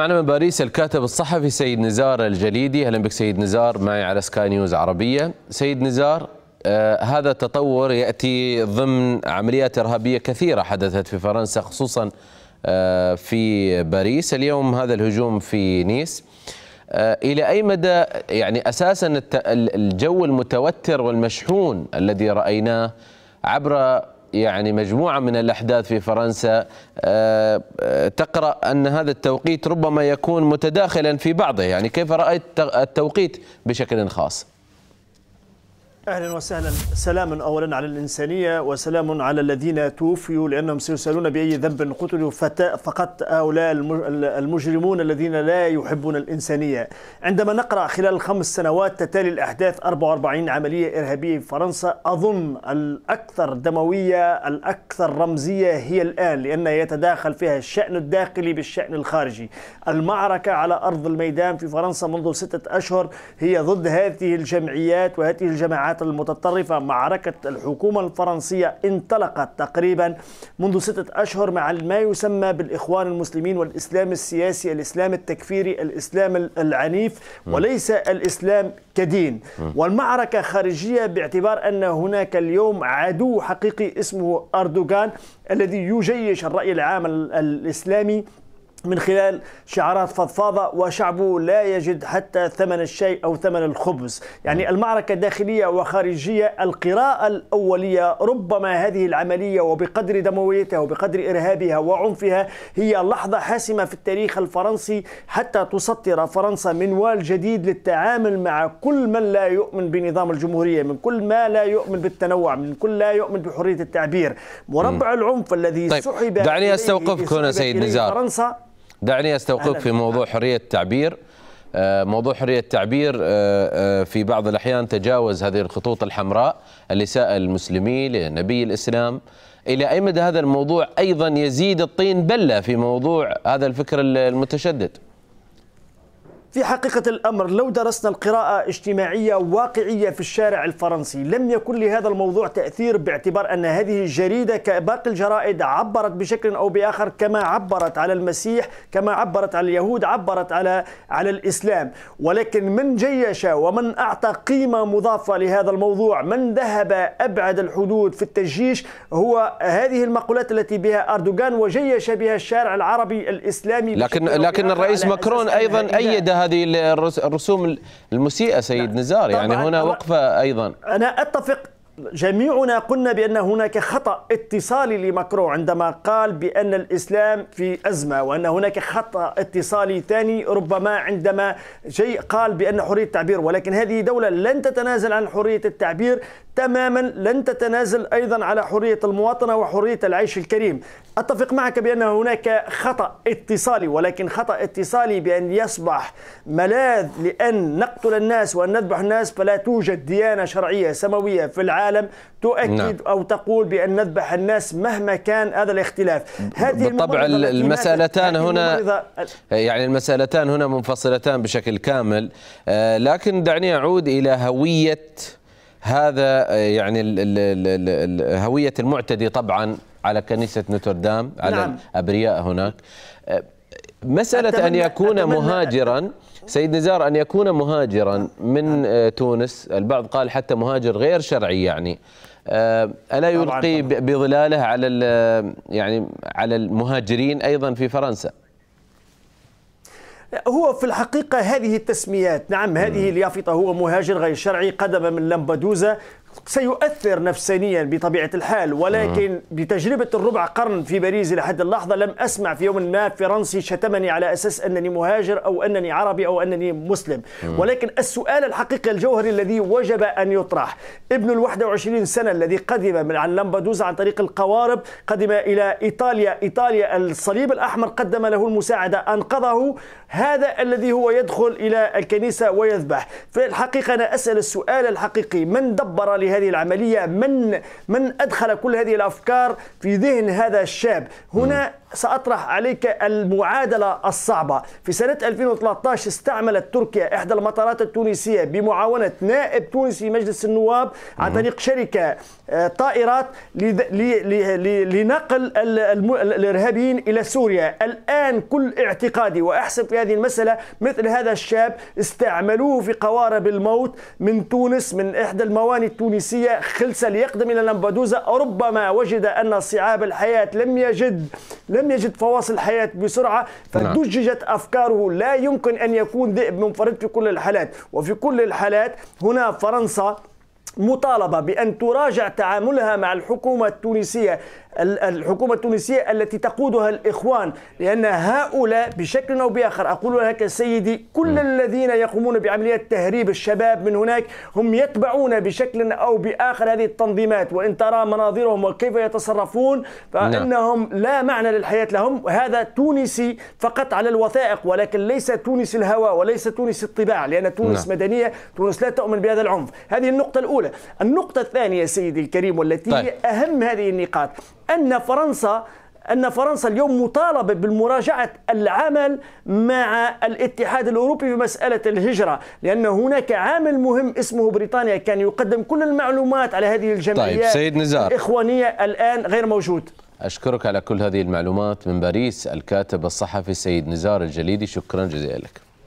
معنا من باريس الكاتب الصحفي سيد نزار الجليدي اهلا بك سيد نزار معي على سكاي نيوز عربيه سيد نزار آه هذا التطور ياتي ضمن عمليات ارهابيه كثيره حدثت في فرنسا خصوصا آه في باريس اليوم هذا الهجوم في نيس آه الى اي مدى يعني اساسا الجو المتوتر والمشحون الذي رايناه عبر يعني مجموعه من الاحداث في فرنسا آه، آه، تقرا ان هذا التوقيت ربما يكون متداخلا في بعضه يعني كيف رايت التوقيت بشكل خاص؟ اهلا وسهلا سلام اولا على الانسانيه وسلام على الذين توفيوا لانهم سيسالون باي ذنب قتلوا فقط هؤلاء المجرمون الذين لا يحبون الانسانيه. عندما نقرا خلال الخمس سنوات تتالي الاحداث 44 عمليه ارهابيه في فرنسا اظن الاكثر دمويه الاكثر رمزيه هي الان لان يتداخل فيها الشان الداخلي بالشان الخارجي. المعركه على ارض الميدان في فرنسا منذ سته اشهر هي ضد هذه الجمعيات وهذه الجماعات الجماعات المتطرفة معركة الحكومة الفرنسية انطلقت تقريبا منذ ستة أشهر مع ما يسمى بالإخوان المسلمين والإسلام السياسي الإسلام التكفيري الإسلام العنيف وليس الإسلام كدين والمعركة خارجية باعتبار أن هناك اليوم عدو حقيقي اسمه أردوغان الذي يجيش الرأي العام الإسلامي من خلال شعارات فضفاضة وشعبه لا يجد حتى ثمن الشيء أو ثمن الخبز يعني نعم. المعركة داخلية وخارجية القراءة الأولية ربما هذه العملية وبقدر دمويتها وبقدر إرهابها وعنفها هي لحظة حاسمة في التاريخ الفرنسي حتى تسطر فرنسا منوال جديد للتعامل مع كل من لا يؤمن بنظام الجمهورية من كل ما لا يؤمن بالتنوع من كل لا يؤمن بحرية التعبير مربع العنف الذي طيب. سحب دعني أستوقفك هنا سيد نزار فرنسا دعني استوقفك في موضوع حريه التعبير آه، موضوع حريه التعبير آه، آه، في بعض الاحيان تجاوز هذه الخطوط الحمراء اللي ساء المسلمين لنبي الاسلام الى اي مدى هذا الموضوع ايضا يزيد الطين بله في موضوع هذا الفكر المتشدد في حقيقة الأمر لو درسنا القراءة اجتماعية واقعية في الشارع الفرنسي لم يكن لهذا الموضوع تأثير باعتبار أن هذه الجريدة كباقي الجرائد عبرت بشكل أو بآخر كما عبرت على المسيح كما عبرت على اليهود عبرت على على الإسلام ولكن من جيش ومن أعطى قيمة مضافة لهذا الموضوع من ذهب أبعد الحدود في التجيش هو هذه المقولات التي بها أردوغان وجيش بها الشارع العربي الإسلامي لكن لكن الرئيس مكرون أيضا أيد هذه الرسوم المسيئة سيد نزار يعني هنا وقفة أيضا أنا أتفق جميعنا قلنا بأن هناك خطأ اتصالي لمكرو عندما قال بأن الإسلام في أزمة وأن هناك خطأ اتصالي ثاني ربما عندما جي قال بأن حرية التعبير ولكن هذه دولة لن تتنازل عن حرية التعبير تماما لن تتنازل أيضا على حرية المواطنة وحرية العيش الكريم أتفق معك بأن هناك خطأ اتصالي ولكن خطأ اتصالي بأن يصبح ملاذ لأن نقتل الناس وأن نذبح الناس فلا توجد ديانة شرعية سماوية في العالم تؤكد نعم. أو تقول بأن نذبح الناس مهما كان هذا الاختلاف هذه بالطبع المسألتان هنا يعني المسألتان هنا منفصلتان بشكل كامل آه، لكن دعني أعود إلى هوية هذا آه، يعني ال هوية المعتدي طبعا على كنيسة نوتردام على نعم. الأبرياء هناك آه، مسألة أتمنى أن يكون أتمنى مهاجرا سيد نزار أن يكون مهاجرا من نعم. آه، تونس البعض قال حتى مهاجر غير شرعي يعني ألا يلقي بظلاله على يعني على المهاجرين أيضا في فرنسا هو في الحقيقة هذه التسميات نعم هذه اليافطة هو مهاجر غير شرعي قدم من لمبادوزا سيؤثر نفسانيا بطبيعة الحال ولكن بتجربة الربع قرن في باريس إلى حد اللحظة لم أسمع في يوم ما فرنسي شتمني على أساس أنني مهاجر أو أنني عربي أو أنني مسلم ولكن السؤال الحقيقي الجوهري الذي وجب أن يطرح ابن ال 21 سنة الذي قدم من عن لمبادوزا عن طريق القوارب قدم إلى إيطاليا إيطاليا الصليب الأحمر قدم له المساعدة أنقذه هذا الذي هو يدخل إلى الكنيسة ويذبح في الحقيقة أنا أسأل السؤال الحقيقي من دبر لهذه العملية من من أدخل كل هذه الأفكار في ذهن هذا الشاب هنا م. سأطرح عليك المعادلة الصعبة في سنة 2013 استعملت تركيا إحدى المطارات التونسية بمعاونة نائب تونسي مجلس النواب عن طريق شركة آه، طائرات لنقل الإرهابيين إلى سوريا الآن كل اعتقادي وأحسب في هذه المسألة مثل هذا الشاب استعملوه في قوارب الموت من تونس من إحدى الموانئ التونسية خلسة ليقدم إلى لمبدوزا ربما وجد أن صعاب الحياة لم يجد لم لم يجد فواصل الحياة بسرعة نعم. فدججت أفكاره لا يمكن أن يكون ذئب منفرد في كل الحالات وفي كل الحالات هنا فرنسا مطالبة بأن تراجع تعاملها مع الحكومة التونسية الحكومة التونسية التي تقودها الإخوان لأن هؤلاء بشكل أو بآخر أقول لك سيدي كل م. الذين يقومون بعملية تهريب الشباب من هناك هم يتبعون بشكل أو بآخر هذه التنظيمات وإن ترى مناظرهم وكيف يتصرفون فإنهم لا, نعم. لا معنى للحياة لهم هذا تونسي فقط على الوثائق ولكن ليس تونس الهوى وليس تونس الطباع لأن تونس لا. نعم. مدنية تونس لا تؤمن بهذا العنف هذه النقطة الأولى النقطة الثانية سيدي الكريم والتي طيب. هي أهم هذه النقاط أن فرنسا أن فرنسا اليوم مطالبة بمراجعه العمل مع الاتحاد الأوروبي في مسألة الهجرة لأن هناك عامل مهم اسمه بريطانيا كان يقدم كل المعلومات على هذه الجمعيات طيب سيد نزار الإخوانية الآن غير موجود أشكرك على كل هذه المعلومات من باريس الكاتب الصحفي سيد نزار الجليدي شكرا جزيلا لك